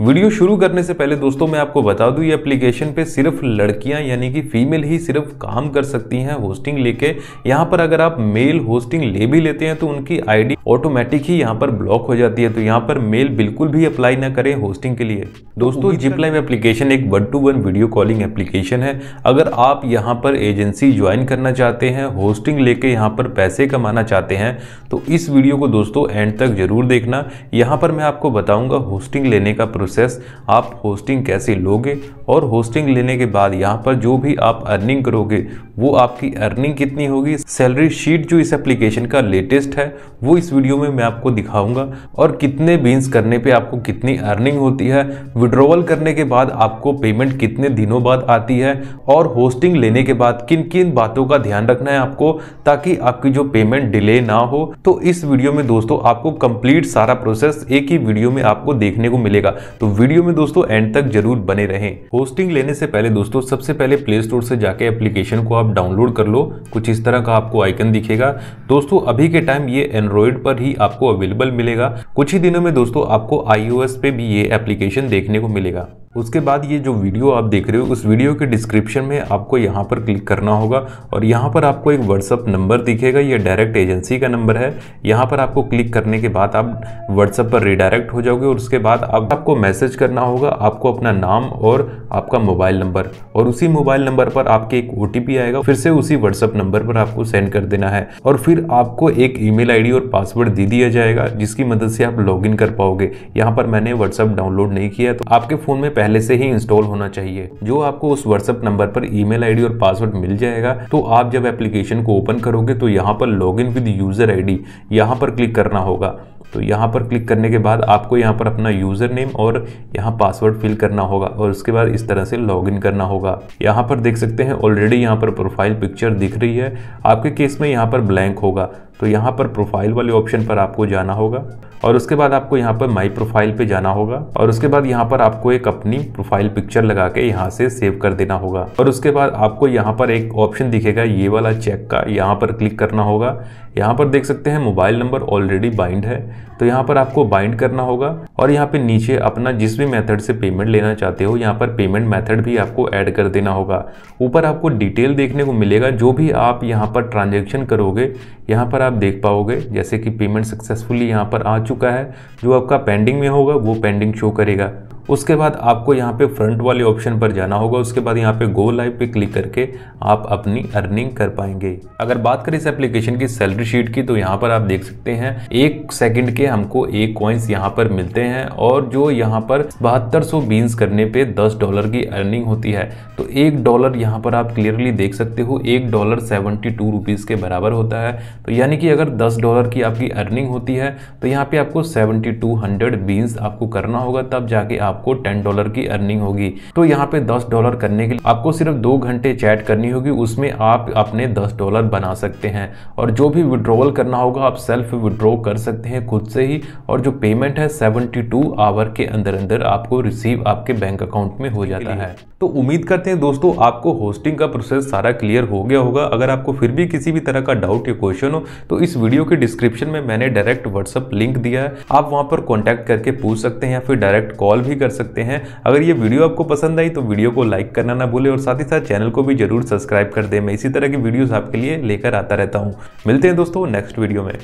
video शुरू करने से पहले दोस्तों मैं आपको बता दूं ये एप्लीकेशन पे सिर्फ लड़कियां यानी कि फीमेल ही सिर्फ काम कर सकती हैं होस्टिंग लेके यहाँ पर अगर आप मेल होस्टिंग ले भी लेते हैं तो उनकी आईडी ऑटोमेटिक ही यहाँ पर ब्लॉक हो जाती है तो यहाँ पर मेल बिल्कुल भी अप्लाई ना करें होस्टिंग के लिए दोस्तों जिपलाइव एप्लीकेशन एक one to one video calling application है अगर आप यहाँ पर एजेंसी ज्वाइन करना चाहते हैं होस्टिंग लेके यहाँ पर पैसे कमाना चाहते हैं तो इस वीडियो को दोस्तों एंड तक जरूर देखना यहाँ पर मैं आपको बताऊंगा होस्टिंग लेने का प्रोसेस प्रोसेस आप होस्टिंग कैसे लोगे और होस्टिंग लेने के बाद यहाँ पर जो भी आप अर्निंग करोगे वो आपकी अर्निंग कितनी होगी सैलरी शीट जो इस एप्लीकेशन का लेटेस्ट है वो इस वीडियो में मैं आपको दिखाऊंगा और कितने बीन्स करने पे आपको कितनी अर्निंग होती है विड्रोवल करने के बाद आपको पेमेंट कितने दिनों बाद आती है और होस्टिंग लेने के बाद किन किन बातों का ध्यान रखना है आपको ताकि आपकी जो पेमेंट डिले ना हो तो इस वीडियो में दोस्तों आपको कंप्लीट सारा प्रोसेस एक ही वीडियो में आपको देखने को मिलेगा तो वीडियो में दोस्तों एंड तक जरूर बने रहें होस्टिंग लेने से पहले दोस्तों सबसे पहले प्ले स्टोर से जाके एप्लीकेशन को आप आप डाउनलोड कर लो कुछ इस तरह का आपको आइकन दिखेगा दोस्तों अभी के टाइम ये एंड्रॉयड पर ही आपको अवेलेबल मिलेगा कुछ ही दिनों में दोस्तों आपको आईओएस पे भी ये एप्लीकेशन देखने को मिलेगा उसके बाद ये जो वीडियो आप देख रहे हो उस वीडियो के डिस्क्रिप्शन में आपको यहाँ पर क्लिक करना होगा और यहाँ पर आपको एक व्हाट्सअप नंबर दिखेगा ये डायरेक्ट एजेंसी का नंबर है यहाँ पर आपको क्लिक करने के बाद आप व्हाट्सअप पर रिडायरेक्ट हो जाओगे और उसके बाद आप आपको मैसेज करना होगा आपको अपना नाम और आपका मोबाइल नंबर और उसी मोबाइल नंबर पर आपके एक ओ आएगा फिर से उसी व्हाट्सअप नंबर पर आपको सेंड कर देना है और फिर आपको एक ई मेल और पासवर्ड दे दिया जाएगा जिसकी मदद से आप लॉग कर पाओगे यहाँ पर मैंने व्हाट्सअप डाउनलोड नहीं किया तो आपके फ़ोन में पहले पहले से ही इंस्टॉल होना चाहिए जो आपको उस व्हाट्सएप नंबर पर ईमेल आईडी और पासवर्ड मिल जाएगा तो आप जब एप्लीकेशन को ओपन करोगे तो यहाँ पर log in with user D यहाँ पर क्लिक करना होगा तो यहाँ पर क्लिक करने के बाद आपको यहाँ पर अपना यूज़र नेम और यहाँ पासवर्ड फिल करना होगा और उसके बाद इस तरह से लॉगिन करना होगा यहाँ पर देख सकते हैं ऑलरेडी यहाँ पर प्रोफाइल पिक्चर दिख रही है आपके केस में यहाँ पर ब्लैंक होगा तो यहाँ पर प्रोफाइल वाले ऑप्शन पर आपको जाना होगा और उसके बाद आपको यहाँ पर माई प्रोफाइल पे जाना होगा और उसके बाद यहाँ पर आपको एक अपनी प्रोफाइल पिक्चर लगा के यहाँ से सेव कर देना होगा और उसके बाद आपको यहाँ पर एक ऑप्शन दिखेगा ये वाला चेक का यहाँ पर क्लिक करना होगा यहाँ पर देख सकते हैं मोबाइल नंबर ऑलरेडी बाइंड है तो यहाँ पर आपको बाइंड करना होगा और यहाँ पे नीचे अपना जिस भी मेथड से पेमेंट लेना चाहते हो यहाँ पर पेमेंट मेथड भी आपको ऐड कर देना होगा ऊपर आपको डिटेल देखने को मिलेगा जो भी आप यहाँ पर ट्रांजेक्शन करोगे यहाँ पर आप देख पाओगे जैसे कि पेमेंट सक्सेसफुली यहाँ पर आ चुका है जो आपका पेंडिंग में होगा वो पेंडिंग शो करेगा उसके बाद आपको यहाँ पे फ्रंट वाले ऑप्शन पर जाना होगा उसके बाद यहाँ पे गो लाइव पे क्लिक करके आप अपनी अर्निंग कर पाएंगे अगर बात करें इस एप्लीकेशन की सैलरी शीट की तो यहाँ पर आप देख सकते हैं एक सेकंड के हमको एक कॉइन्स यहाँ पर मिलते हैं और जो यहाँ पर बहत्तर सौ बीन्स करने पे दस डॉलर की अर्निंग होती है तो एक डॉलर यहाँ पर आप क्लियरली देख सकते हो एक डॉलर सेवेंटी टू रुपीज़ के बराबर होता है तो यानी कि अगर दस डॉलर की आपकी अर्निंग होती है तो यहाँ पे आपको सेवेंटी टू हंड्रेड बीन्स आपको करना होगा तब जाके आप आपको टेन डॉलर की अर्निंग होगी तो यहाँ पे दस डॉलर करने के लिए आपको सिर्फ दो घंटे चैट करनी होगी उसमें आप अपने दस डॉलर बना सकते हैं और जो भी विड्रोवल करना होगा आप सेल्फ विड्रॉ कर सकते हैं खुद से ही और जो पेमेंट है सेवेंटी टू आवर के अंदर अंदर आपको रिसीव आपके बैंक अकाउंट में हो जाता है तो उम्मीद करते हैं दोस्तों आपको होस्टिंग का प्रोसेस सारा क्लियर हो गया होगा अगर आपको फिर भी किसी भी तरह का डाउट या क्वेश्चन हो तो इस वीडियो के डिस्क्रिप्शन में मैंने डायरेक्ट व्हाट्सअप लिंक दिया है आप वहां पर कॉन्टैक्ट करके पूछ सकते हैं या फिर डायरेक्ट कॉल भी कर कर सकते हैं अगर ये वीडियो आपको पसंद आई तो वीडियो को लाइक करना ना भूले और साथ ही साथ चैनल को भी जरूर सब्सक्राइब कर दे मैं इसी तरह की वीडियोज़ आपके लिए लेकर आता रहता हूँ मिलते हैं दोस्तों नेक्स्ट वीडियो में